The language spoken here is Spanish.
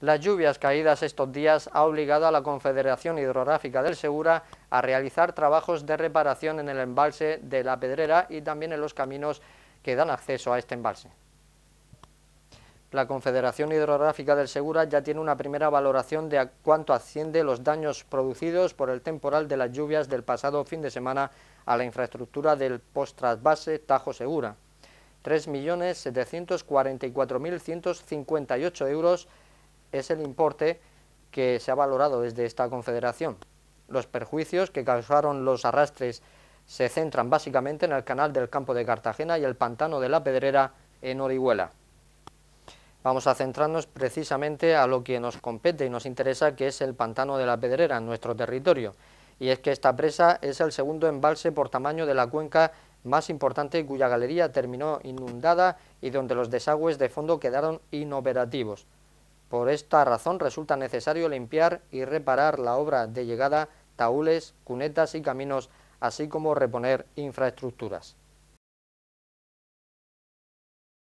Las lluvias caídas estos días ha obligado a la Confederación Hidrográfica del Segura a realizar trabajos de reparación en el embalse de La Pedrera y también en los caminos que dan acceso a este embalse. La Confederación Hidrográfica del Segura ya tiene una primera valoración de a cuánto asciende los daños producidos por el temporal de las lluvias del pasado fin de semana a la infraestructura del post-trasvase Tajo Segura. 3.744.158 euros es el importe que se ha valorado desde esta confederación. Los perjuicios que causaron los arrastres se centran básicamente en el canal del campo de Cartagena y el pantano de la Pedrera en Orihuela. Vamos a centrarnos precisamente a lo que nos compete y nos interesa, que es el pantano de la Pedrera en nuestro territorio. Y es que esta presa es el segundo embalse por tamaño de la cuenca más importante cuya galería terminó inundada y donde los desagües de fondo quedaron inoperativos. Por esta razón resulta necesario limpiar y reparar la obra de llegada, taúles, cunetas y caminos, así como reponer infraestructuras.